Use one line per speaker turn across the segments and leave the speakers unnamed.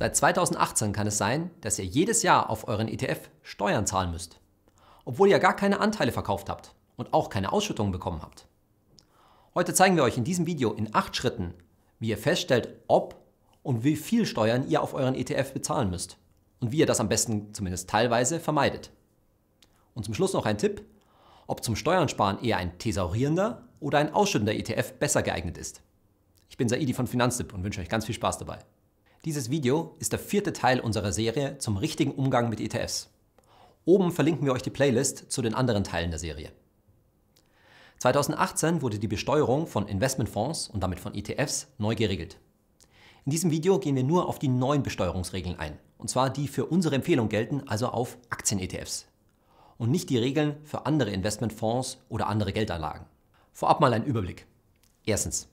Seit 2018 kann es sein, dass ihr jedes Jahr auf euren ETF Steuern zahlen müsst, obwohl ihr gar keine Anteile verkauft habt und auch keine Ausschüttungen bekommen habt. Heute zeigen wir euch in diesem Video in acht Schritten, wie ihr feststellt, ob und wie viel Steuern ihr auf euren ETF bezahlen müsst und wie ihr das am besten zumindest teilweise vermeidet. Und zum Schluss noch ein Tipp, ob zum Steuern sparen eher ein thesaurierender oder ein ausschüttender ETF besser geeignet ist. Ich bin Saidi von Finanztipp und wünsche euch ganz viel Spaß dabei. Dieses Video ist der vierte Teil unserer Serie zum richtigen Umgang mit ETFs. Oben verlinken wir euch die Playlist zu den anderen Teilen der Serie. 2018 wurde die Besteuerung von Investmentfonds und damit von ETFs neu geregelt. In diesem Video gehen wir nur auf die neuen Besteuerungsregeln ein, und zwar die für unsere Empfehlung gelten, also auf Aktien-ETFs und nicht die Regeln für andere Investmentfonds oder andere Geldanlagen. Vorab mal ein Überblick. Erstens.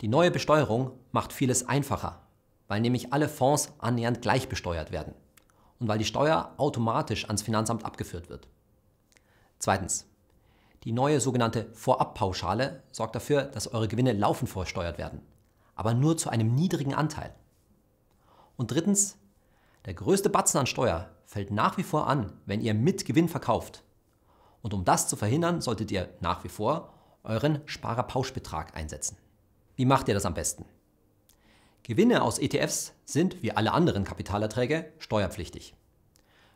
Die neue Besteuerung macht vieles einfacher weil nämlich alle Fonds annähernd gleich besteuert werden und weil die Steuer automatisch ans Finanzamt abgeführt wird. Zweitens. Die neue sogenannte Vorabpauschale sorgt dafür, dass eure Gewinne laufend versteuert werden, aber nur zu einem niedrigen Anteil. Und drittens, der größte Batzen an Steuer fällt nach wie vor an, wenn ihr mit Gewinn verkauft. Und um das zu verhindern, solltet ihr nach wie vor euren Sparerpauschbetrag einsetzen. Wie macht ihr das am besten? Gewinne aus ETFs sind wie alle anderen Kapitalerträge steuerpflichtig.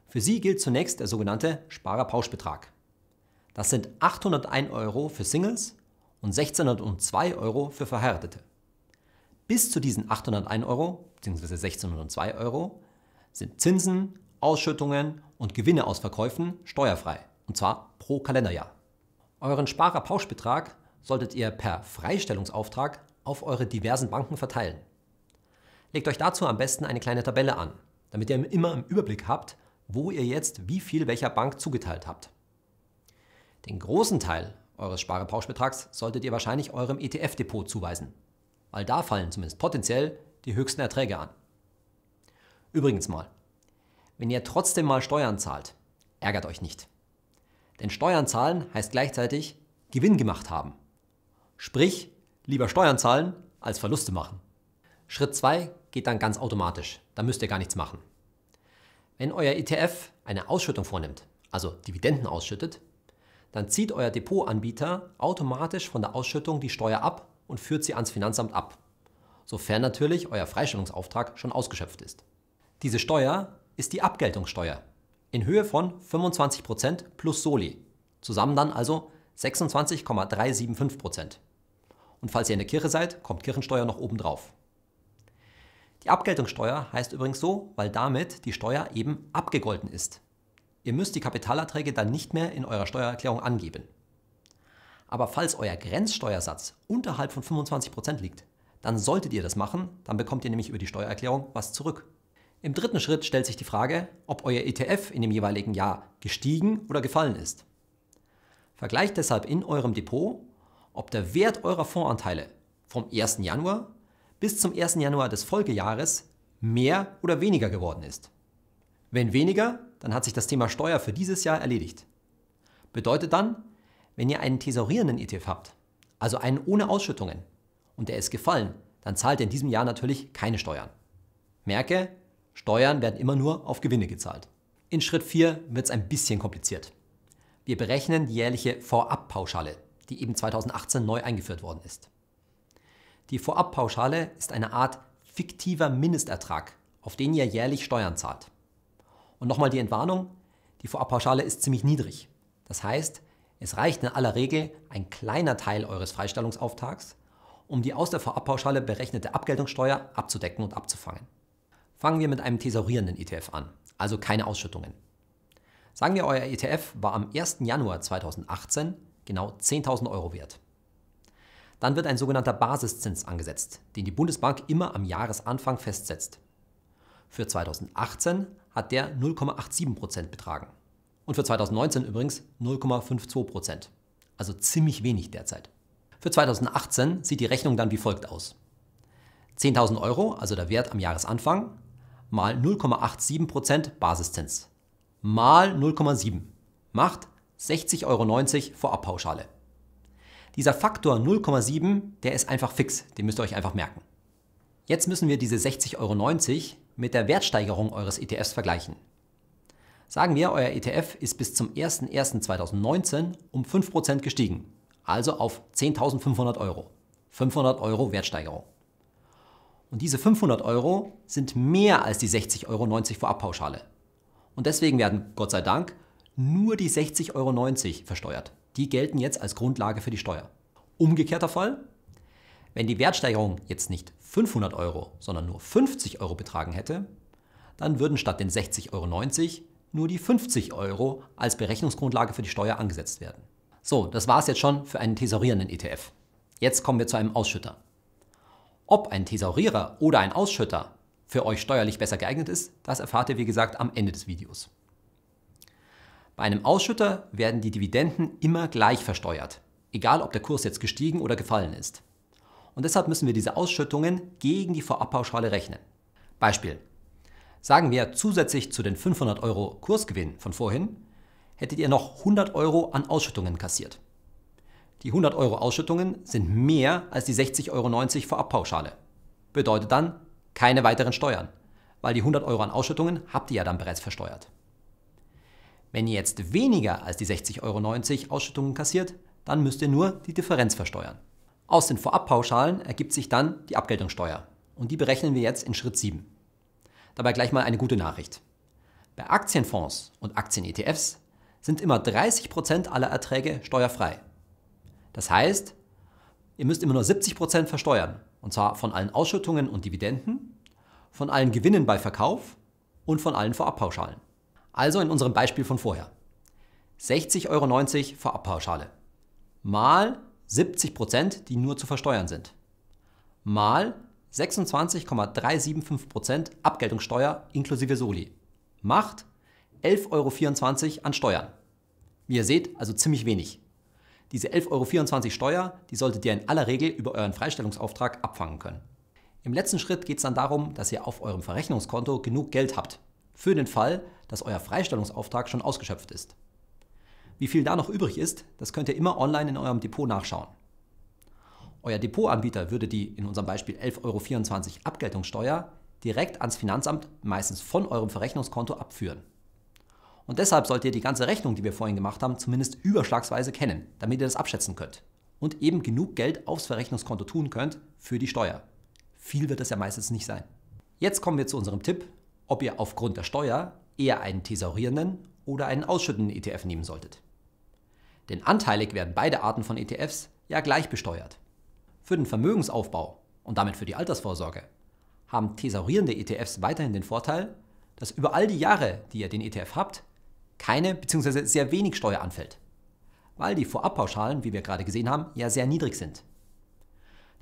Für sie gilt zunächst der sogenannte Sparerpauschbetrag. Das sind 801 Euro für Singles und 1602 Euro für Verheiratete. Bis zu diesen 801 Euro bzw. 1602 Euro sind Zinsen, Ausschüttungen und Gewinne aus Verkäufen steuerfrei, und zwar pro Kalenderjahr. Euren Sparerpauschbetrag solltet ihr per Freistellungsauftrag auf eure diversen Banken verteilen. Legt euch dazu am besten eine kleine Tabelle an, damit ihr immer im Überblick habt, wo ihr jetzt wie viel welcher Bank zugeteilt habt. Den großen Teil eures Sparepauschbetrags solltet ihr wahrscheinlich eurem ETF-Depot zuweisen, weil da fallen zumindest potenziell die höchsten Erträge an. Übrigens mal, wenn ihr trotzdem mal Steuern zahlt, ärgert euch nicht. Denn Steuern zahlen heißt gleichzeitig Gewinn gemacht haben. Sprich, lieber Steuern zahlen als Verluste machen. Schritt 2 geht dann ganz automatisch, da müsst ihr gar nichts machen. Wenn euer ETF eine Ausschüttung vornimmt, also Dividenden ausschüttet, dann zieht euer Depotanbieter automatisch von der Ausschüttung die Steuer ab und führt sie ans Finanzamt ab, sofern natürlich euer Freistellungsauftrag schon ausgeschöpft ist. Diese Steuer ist die Abgeltungssteuer in Höhe von 25% plus Soli, zusammen dann also 26,375%. Und falls ihr in der Kirche seid, kommt Kirchensteuer noch oben drauf. Die Abgeltungssteuer heißt übrigens so, weil damit die Steuer eben abgegolten ist. Ihr müsst die Kapitalerträge dann nicht mehr in eurer Steuererklärung angeben. Aber falls euer Grenzsteuersatz unterhalb von 25% liegt, dann solltet ihr das machen, dann bekommt ihr nämlich über die Steuererklärung was zurück. Im dritten Schritt stellt sich die Frage, ob euer ETF in dem jeweiligen Jahr gestiegen oder gefallen ist. Vergleicht deshalb in eurem Depot, ob der Wert eurer Fondsanteile vom 1. Januar bis zum 1. Januar des Folgejahres mehr oder weniger geworden ist. Wenn weniger, dann hat sich das Thema Steuer für dieses Jahr erledigt. Bedeutet dann, wenn ihr einen thesaurierenden ETF habt, also einen ohne Ausschüttungen, und der ist gefallen, dann zahlt ihr in diesem Jahr natürlich keine Steuern. Merke, Steuern werden immer nur auf Gewinne gezahlt. In Schritt 4 wird es ein bisschen kompliziert. Wir berechnen die jährliche Vorabpauschale, die eben 2018 neu eingeführt worden ist. Die Vorabpauschale ist eine Art fiktiver Mindestertrag, auf den ihr jährlich Steuern zahlt. Und nochmal die Entwarnung, die Vorabpauschale ist ziemlich niedrig. Das heißt, es reicht in aller Regel ein kleiner Teil eures Freistellungsauftrags, um die aus der Vorabpauschale berechnete Abgeltungssteuer abzudecken und abzufangen. Fangen wir mit einem thesaurierenden ETF an, also keine Ausschüttungen. Sagen wir, euer ETF war am 1. Januar 2018 genau 10.000 Euro wert. Dann wird ein sogenannter Basiszins angesetzt, den die Bundesbank immer am Jahresanfang festsetzt. Für 2018 hat der 0,87% betragen. Und für 2019 übrigens 0,52%. Also ziemlich wenig derzeit. Für 2018 sieht die Rechnung dann wie folgt aus. 10.000 Euro, also der Wert am Jahresanfang, mal 0,87% Basiszins mal 0,7 macht 60,90 Euro vor Abpauschale. Dieser Faktor 0,7, der ist einfach fix, den müsst ihr euch einfach merken. Jetzt müssen wir diese 60,90 Euro mit der Wertsteigerung eures ETFs vergleichen. Sagen wir, euer ETF ist bis zum 01.01.2019 um 5% gestiegen, also auf 10.500 Euro. 500 Euro Wertsteigerung. Und diese 500 Euro sind mehr als die 60,90 Euro Vorabpauschale. Und deswegen werden, Gott sei Dank, nur die 60,90 Euro versteuert die gelten jetzt als Grundlage für die Steuer. Umgekehrter Fall, wenn die Wertsteigerung jetzt nicht 500 Euro, sondern nur 50 Euro betragen hätte, dann würden statt den 60,90 Euro nur die 50 Euro als Berechnungsgrundlage für die Steuer angesetzt werden. So, das war es jetzt schon für einen thesaurierenden ETF. Jetzt kommen wir zu einem Ausschütter. Ob ein Thesaurierer oder ein Ausschütter für euch steuerlich besser geeignet ist, das erfahrt ihr wie gesagt am Ende des Videos. Bei einem Ausschütter werden die Dividenden immer gleich versteuert, egal ob der Kurs jetzt gestiegen oder gefallen ist. Und deshalb müssen wir diese Ausschüttungen gegen die Vorabpauschale rechnen. Beispiel. Sagen wir zusätzlich zu den 500 Euro Kursgewinn von vorhin, hättet ihr noch 100 Euro an Ausschüttungen kassiert. Die 100 Euro Ausschüttungen sind mehr als die 60,90 Euro Vorabpauschale. Bedeutet dann keine weiteren Steuern, weil die 100 Euro an Ausschüttungen habt ihr ja dann bereits versteuert. Wenn ihr jetzt weniger als die 60,90 Euro Ausschüttungen kassiert, dann müsst ihr nur die Differenz versteuern. Aus den Vorabpauschalen ergibt sich dann die Abgeltungssteuer und die berechnen wir jetzt in Schritt 7. Dabei gleich mal eine gute Nachricht. Bei Aktienfonds und Aktien-ETFs sind immer 30% Prozent aller Erträge steuerfrei. Das heißt, ihr müsst immer nur 70% Prozent versteuern, und zwar von allen Ausschüttungen und Dividenden, von allen Gewinnen bei Verkauf und von allen Vorabpauschalen. Also in unserem Beispiel von vorher. 60,90 Euro Vorabpauschale. Mal 70 Prozent, die nur zu versteuern sind. Mal 26,375 Prozent Abgeltungssteuer inklusive Soli. Macht 11,24 Euro an Steuern. Wie ihr seht, also ziemlich wenig. Diese 11,24 Euro Steuer, die solltet ihr in aller Regel über euren Freistellungsauftrag abfangen können. Im letzten Schritt geht es dann darum, dass ihr auf eurem Verrechnungskonto genug Geld habt. Für den Fall, dass euer Freistellungsauftrag schon ausgeschöpft ist. Wie viel da noch übrig ist, das könnt ihr immer online in eurem Depot nachschauen. Euer Depotanbieter würde die in unserem Beispiel 11,24 Euro Abgeltungssteuer direkt ans Finanzamt, meistens von eurem Verrechnungskonto, abführen. Und deshalb solltet ihr die ganze Rechnung, die wir vorhin gemacht haben, zumindest überschlagsweise kennen, damit ihr das abschätzen könnt. Und eben genug Geld aufs Verrechnungskonto tun könnt für die Steuer. Viel wird das ja meistens nicht sein. Jetzt kommen wir zu unserem Tipp, ob ihr aufgrund der Steuer eher einen thesaurierenden oder einen ausschüttenden ETF nehmen solltet. Denn anteilig werden beide Arten von ETFs ja gleich besteuert. Für den Vermögensaufbau und damit für die Altersvorsorge haben thesaurierende ETFs weiterhin den Vorteil, dass über all die Jahre, die ihr den ETF habt, keine bzw. sehr wenig Steuer anfällt, weil die Vorabpauschalen, wie wir gerade gesehen haben, ja sehr niedrig sind.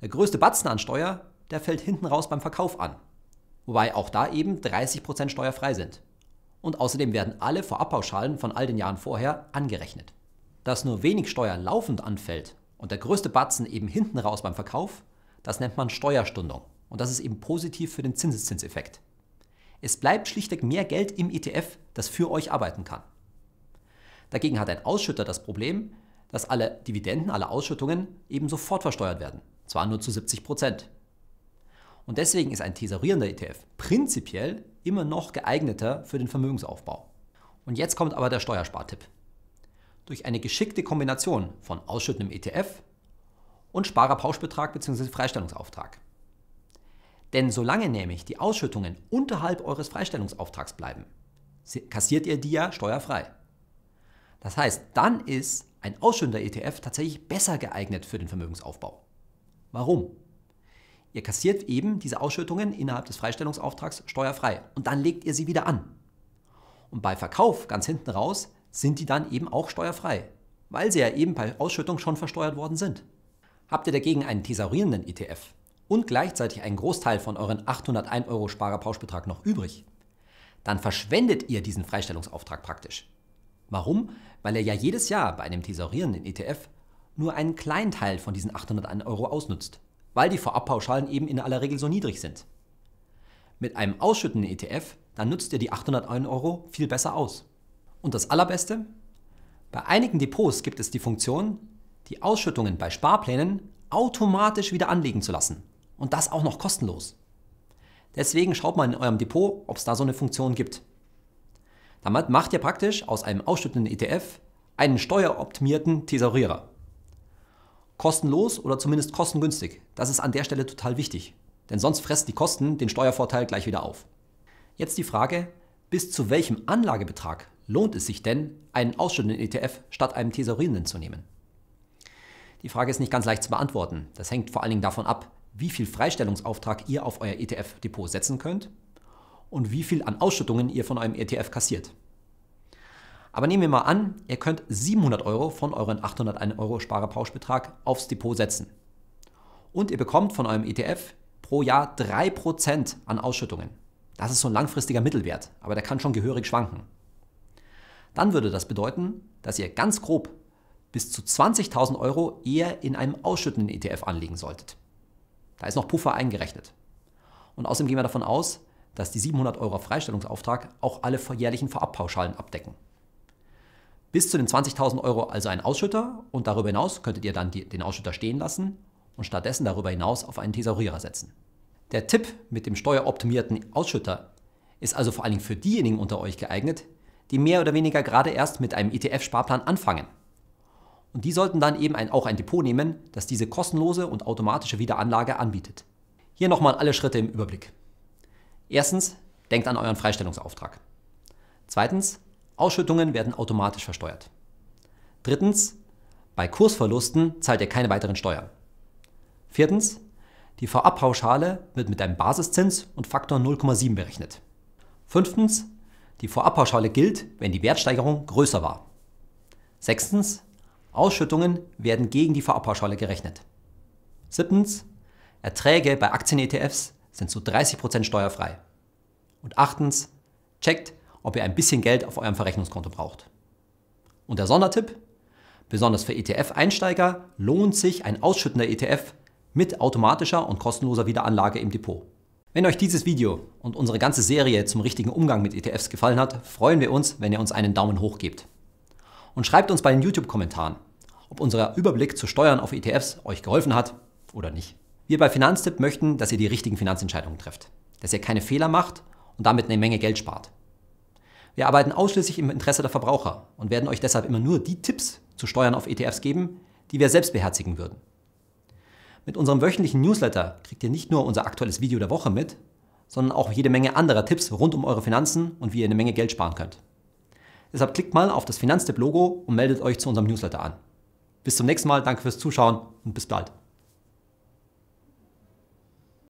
Der größte Batzen an Steuer, der fällt hinten raus beim Verkauf an, wobei auch da eben 30% Steuer frei sind und außerdem werden alle Vorabpauschalen von all den Jahren vorher angerechnet. Dass nur wenig Steuer laufend anfällt und der größte Batzen eben hinten raus beim Verkauf, das nennt man Steuerstundung und das ist eben positiv für den Zinseszinseffekt. Es bleibt schlichtweg mehr Geld im ETF, das für euch arbeiten kann. Dagegen hat ein Ausschütter das Problem, dass alle Dividenden, alle Ausschüttungen eben sofort versteuert werden, zwar nur zu 70 Prozent. Und deswegen ist ein tesorierender ETF prinzipiell immer noch geeigneter für den Vermögensaufbau. Und jetzt kommt aber der Steuerspartipp. Durch eine geschickte Kombination von ausschüttendem ETF und Sparerpauschbetrag bzw. Freistellungsauftrag. Denn solange nämlich die Ausschüttungen unterhalb eures Freistellungsauftrags bleiben, kassiert ihr die ja steuerfrei. Das heißt, dann ist ein ausschüttender ETF tatsächlich besser geeignet für den Vermögensaufbau. Warum? Ihr kassiert eben diese Ausschüttungen innerhalb des Freistellungsauftrags steuerfrei und dann legt ihr sie wieder an. Und bei Verkauf ganz hinten raus sind die dann eben auch steuerfrei, weil sie ja eben bei Ausschüttung schon versteuert worden sind. Habt ihr dagegen einen thesaurierenden ETF und gleichzeitig einen Großteil von euren 801 Euro Sparerpauschbetrag noch übrig, dann verschwendet ihr diesen Freistellungsauftrag praktisch. Warum? Weil ihr ja jedes Jahr bei einem thesaurierenden ETF nur einen kleinen Teil von diesen 801 Euro ausnutzt weil die Vorabpauschalen eben in aller Regel so niedrig sind. Mit einem ausschüttenden ETF, dann nutzt ihr die 801 Euro viel besser aus. Und das Allerbeste? Bei einigen Depots gibt es die Funktion, die Ausschüttungen bei Sparplänen automatisch wieder anlegen zu lassen. Und das auch noch kostenlos. Deswegen schaut mal in eurem Depot, ob es da so eine Funktion gibt. Damit macht ihr praktisch aus einem ausschüttenden ETF einen steueroptimierten Thesaurierer kostenlos oder zumindest kostengünstig. Das ist an der Stelle total wichtig, denn sonst fressen die Kosten den Steuervorteil gleich wieder auf. Jetzt die Frage, bis zu welchem Anlagebetrag lohnt es sich denn, einen ausschüttenden ETF statt einem thesaurierenden zu nehmen? Die Frage ist nicht ganz leicht zu beantworten. Das hängt vor allen Dingen davon ab, wie viel Freistellungsauftrag ihr auf euer ETF-Depot setzen könnt und wie viel an Ausschüttungen ihr von eurem ETF kassiert. Aber nehmen wir mal an, ihr könnt 700 Euro von euren 801 Euro Sparerpauschbetrag aufs Depot setzen. Und ihr bekommt von eurem ETF pro Jahr 3% an Ausschüttungen. Das ist so ein langfristiger Mittelwert, aber der kann schon gehörig schwanken. Dann würde das bedeuten, dass ihr ganz grob bis zu 20.000 Euro eher in einem ausschüttenden ETF anlegen solltet. Da ist noch Puffer eingerechnet. Und außerdem gehen wir davon aus, dass die 700 Euro Freistellungsauftrag auch alle jährlichen Vorabpauschalen abdecken bis zu den 20.000 Euro also einen Ausschütter und darüber hinaus könntet ihr dann die, den Ausschütter stehen lassen und stattdessen darüber hinaus auf einen Thesaurierer setzen. Der Tipp mit dem steueroptimierten Ausschütter ist also vor allen Dingen für diejenigen unter euch geeignet, die mehr oder weniger gerade erst mit einem ETF-Sparplan anfangen. Und die sollten dann eben ein, auch ein Depot nehmen, das diese kostenlose und automatische Wiederanlage anbietet. Hier nochmal alle Schritte im Überblick. Erstens, denkt an euren Freistellungsauftrag. Zweitens, Ausschüttungen werden automatisch versteuert. Drittens, bei Kursverlusten zahlt ihr keine weiteren Steuern. Viertens, die Vorabpauschale wird mit einem Basiszins und Faktor 0,7 berechnet. Fünftens, die Vorabpauschale gilt, wenn die Wertsteigerung größer war. Sechstens, Ausschüttungen werden gegen die Vorabpauschale gerechnet. Siebtens, Erträge bei Aktien-ETFs sind zu 30% steuerfrei. Und achtens, checkt, ob ihr ein bisschen Geld auf eurem Verrechnungskonto braucht. Und der Sondertipp? Besonders für ETF-Einsteiger lohnt sich ein ausschüttender ETF mit automatischer und kostenloser Wiederanlage im Depot. Wenn euch dieses Video und unsere ganze Serie zum richtigen Umgang mit ETFs gefallen hat, freuen wir uns, wenn ihr uns einen Daumen hoch gebt. Und schreibt uns bei den YouTube-Kommentaren, ob unser Überblick zu Steuern auf ETFs euch geholfen hat oder nicht. Wir bei Finanztipp möchten, dass ihr die richtigen Finanzentscheidungen trefft, dass ihr keine Fehler macht und damit eine Menge Geld spart. Wir arbeiten ausschließlich im Interesse der Verbraucher und werden euch deshalb immer nur die Tipps zu Steuern auf ETFs geben, die wir selbst beherzigen würden. Mit unserem wöchentlichen Newsletter kriegt ihr nicht nur unser aktuelles Video der Woche mit, sondern auch jede Menge anderer Tipps rund um eure Finanzen und wie ihr eine Menge Geld sparen könnt. Deshalb klickt mal auf das Finanztipp-Logo und meldet euch zu unserem Newsletter an. Bis zum nächsten Mal, danke fürs Zuschauen und bis bald.